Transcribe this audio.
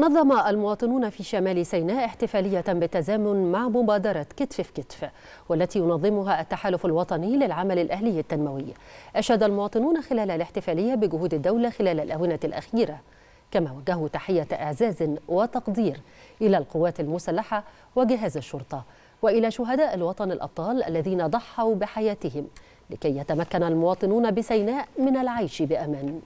نظم المواطنون في شمال سيناء احتفالية بالتزامن مع مبادرة كتف في كتف والتي ينظمها التحالف الوطني للعمل الأهلي التنموي أشاد المواطنون خلال الاحتفالية بجهود الدولة خلال الأونة الأخيرة كما وجهوا تحية إعزاز وتقدير إلى القوات المسلحة وجهاز الشرطة وإلى شهداء الوطن الأبطال الذين ضحوا بحياتهم لكي يتمكن المواطنون بسيناء من العيش بأمان